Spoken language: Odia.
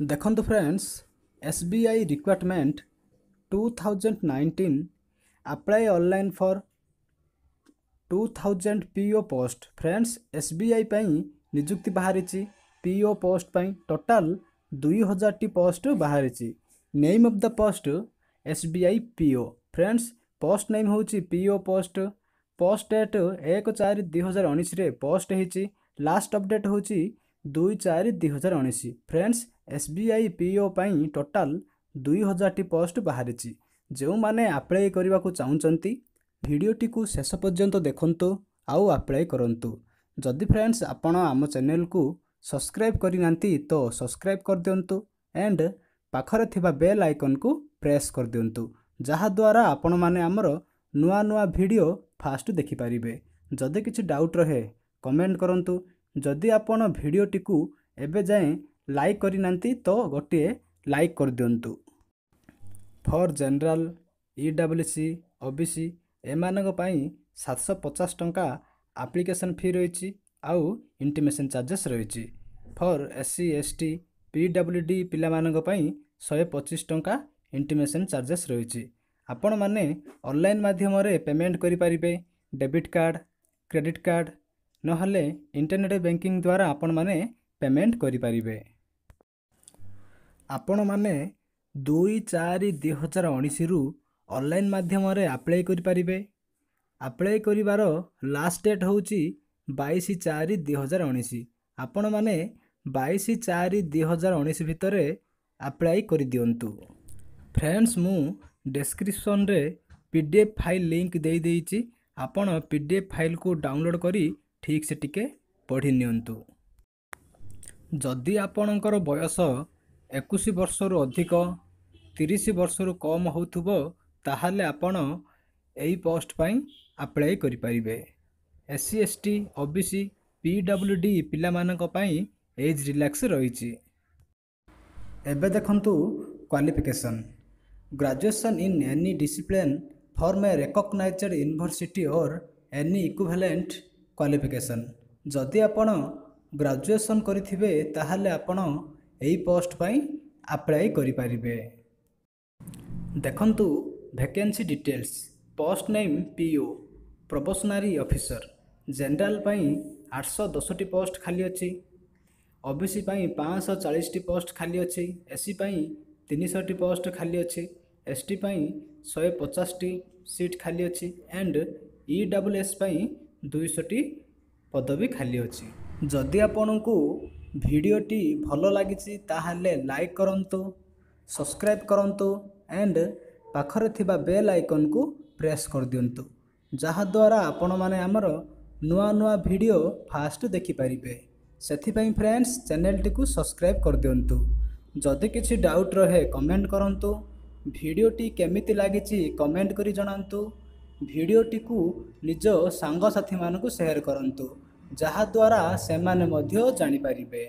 ଦେଖନ୍ତୁ friends S B I requirement two thousand nineteen apply online for two thousand PO post friends S B I ପାଇଁ ନିଯୁକ୍ତି ବାହାରିଛି ପିଓ ପୋଷ୍ଟ ପାଇଁ ଟୋଟାଲ୍ ଦୁଇ ହଜାରଟି ପୋଷ୍ଟ ବାହାରିଛି name of the post S B I PO friends post name ହେଉଛି ପିଓ ପୋଷ୍ଟ ପୋଷ୍ଟ ଡେଟ୍ ଏକ ଚାରି ଦୁଇ ହଜାର ଉଣେଇଶରେ ପୋଷ୍ଟ ହେଇଛି ଲାଷ୍ଟ ଅପଡ଼େଟ୍ ହେଉଛି ଦୁଇ ଚାରି ଦୁଇ ହଜାର ଉଣେଇଶ friends S B I P O ପାଇଁ ଟୋଟାଲ୍ ଦୁଇ ହଜାରଟି ପୋଷ୍ଟ ବାହାରିଛି ଯେଉଁମାନେ ଆପ୍ଲାଏ କରିବାକୁ ଚାହୁଁଛନ୍ତି ଭିଡ଼ିଓଟିକୁ ଶେଷ ପର୍ଯ୍ୟନ୍ତ ଦେଖନ୍ତୁ ଆଉ ଆପ୍ଲାଏ କରନ୍ତୁ ଯଦି ଫ୍ରେଣ୍ଡସ୍ ଆପଣ ଆମ ଚ୍ୟାନେଲକୁ ସବସ୍କ୍ରାଇବ୍ କରିନାହାନ୍ତି ତ ସବସ୍କ୍ରାଇବ୍ କରିଦିଅନ୍ତୁ ଆଣ୍ଡ ପାଖରେ ଥିବା ବେଲ୍ ଆଇକନ୍କୁ ପ୍ରେସ୍ କରିଦିଅନ୍ତୁ ଯାହାଦ୍ୱାରା ଆପଣମାନେ ଆମର ନୂଆ ନୂଆ ଭିଡ଼ିଓ ଫାଷ୍ଟ ଦେଖିପାରିବେ ଯଦି କିଛି ଡାଉଟ୍ ରହେ କମେଣ୍ଟ କରନ୍ତୁ ଯଦି ଆପଣ ଭିଡ଼ିଓଟିକୁ ଏବେ ଯାଏଁ ଲାଇକ୍ କରିନାହାନ୍ତି ତ ଗୋଟିଏ ଲାଇକ୍ କରିଦିଅନ୍ତୁ for general E W C O B C ଏମାନଙ୍କ ପାଇଁ ସାତଶହ ପଚାଶ ଟଙ୍କା ଆପ୍ଲିକେସନ୍ ଫି ରହିଛି ଆଉ ଇଣ୍ଟିମେସନ୍ ଚାର୍ଜେସ୍ ରହିଛି for S C S T P W D ପିଲାମାନଙ୍କ ପାଇଁ ଶହେ ପଚିଶ ଟଙ୍କା ଇଣ୍ଟିମେସନ୍ ଚାର୍ଜେସ୍ ରହିଛି ଆପଣମାନେ ଅନଲାଇନ୍ ମାଧ୍ୟମରେ ପେମେଣ୍ଟ କରିପାରିବେ ଡେବିଟ୍ କାର୍ଡ଼ କ୍ରେଡ଼ିଟ୍ କାର୍ଡ଼ ନହେଲେ ଇଣ୍ଟରନେଟ୍ ବ୍ୟାଙ୍କିଙ୍ଗ ଦ୍ୱାରା ଆପଣମାନେ ପେମେଣ୍ଟ କରିପାରିବେ ଆପଣମାନେ ଦୁଇ ଚାରି ଦୁଇ ହଜାର ଉଣେଇଶରୁ ଅନଲାଇନ୍ ମାଧ୍ୟମରେ ଆପ୍ଲାଏ କରିପାରିବେ ଆପ୍ଲାଏ କରିବାର ଲାଷ୍ଟ ଡେଟ୍ ହେଉଛି ବାଇଶ ଚାରି ଦୁଇ ହଜାର ଉଣେଇଶ ଆପଣମାନେ ବାଇଶ ଚାରି ଦୁଇ ହଜାର ଉଣେଇଶ ଭିତରେ ଆପ୍ଲାଏ କରିଦିଅନ୍ତୁ ଫ୍ରେଣ୍ଡସ୍ ମୁଁ ଡେସ୍କ୍ରିପ୍ସନ୍ରେ P D F file link ଦେଇଦେଇଛି ଆପଣ ପି ଡି ଏଫ୍ ଫାଇଲ୍କୁ ଡାଉନଲୋଡ଼୍ କରି ଠିକ୍ ସେ ଟିକେ ପଢ଼ି ନିଅନ୍ତୁ ଯଦି ଆପଣଙ୍କର ବୟସ ଏକୋଇଶ ବର୍ଷରୁ ଅଧିକ ତିରିଶ ବର୍ଷରୁ କମ୍ ହେଉଥିବ ତାହେଲେ ଆପଣ ଏହି ପୋଷ୍ଟ ପାଇଁ ଆପ୍ଲାଏ କରିପାରିବେ S C S T O B C P W D ପିଲାମାନଙ୍କ ପାଇଁ ଏଜ୍ ରିଲାକ୍ସ ରହିଛି ଏବେ ଦେଖନ୍ତୁ qualification graduation in any discipline from a recognized university or any equivalent qualification ଯଦି ଆପଣ ଗ୍ରାଜୁଏସନ୍ କରିଥିବେ ତାହେଲେ ଆପଣ ଏହି ପୋଷ୍ଟ ପାଇଁ ଆପ୍ଲାଏ କରିପାରିବେ ଦେଖନ୍ତୁ vacancy details post name PO probationary officer general ପାଇଁ ଆଠଶହ ଦଶଟି ପୋଷ୍ଟ ଖାଲି ଅଛି ଓ ବି ସି ପାଇଁ ପାଞ୍ଚଶହ ଚାଳିଶଟି ପୋଷ୍ଟ ଖାଲି ଅଛି ଏସ୍ ସି ପାଇଁ ତିନିଶହଟି ପୋଷ୍ଟ ଖାଲି ଅଛି ଏସ୍ ଟି ପାଇଁ ଶହେ ପଚାଶଟି ସିଟ୍ ଖାଲି ଅଛି ଆଣ୍ଡ ଇ ଡବ୍ଲୁ ଏସ୍ ପାଇଁ ଦୁଇଶହଟି ପଦବୀ ଖାଲି ଅଛି ଯଦି ଆପଣଙ୍କୁ ଭିଡ଼ିଓଟି ଭଲ ଲାଗିଛି ତାହେଲେ ଲାଇକ୍ କରନ୍ତୁ ସବସ୍କ୍ରାଇବ୍ କରନ୍ତୁ ଆଣ୍ଡ ପାଖରେ ଥିବା ବେଲ୍ ଆଇକନ୍କୁ ପ୍ରେସ୍ କରିଦିଅନ୍ତୁ ଯାହାଦ୍ୱାରା ଆପଣମାନେ ଆମର ନୂଆ ନୂଆ ଭିଡ଼ିଓ ଫାଷ୍ଟ ଦେଖିପାରିବେ ସେଥିପାଇଁ ଫ୍ରେଣ୍ଡସ୍ ଚ୍ୟାନେଲଟିକୁ ସବସ୍କ୍ରାଇବ୍ କରିଦିଅନ୍ତୁ ଯଦି କିଛି ଡାଉଟ୍ ରହେ କମେଣ୍ଟ କରନ୍ତୁ ଭିଡ଼ିଓଟି କେମିତି ଲାଗିଛି କମେଣ୍ଟ କରି ଜଣାନ୍ତୁ ଭିଡ଼ିଓଟିକୁ ନିଜ ସାଙ୍ଗସାଥିମାନଙ୍କୁ ସେୟାର କରନ୍ତୁ ଯାହାଦ୍ୱାରା ସେମାନେ ମଧ୍ୟ ଜାଣିପାରିବେ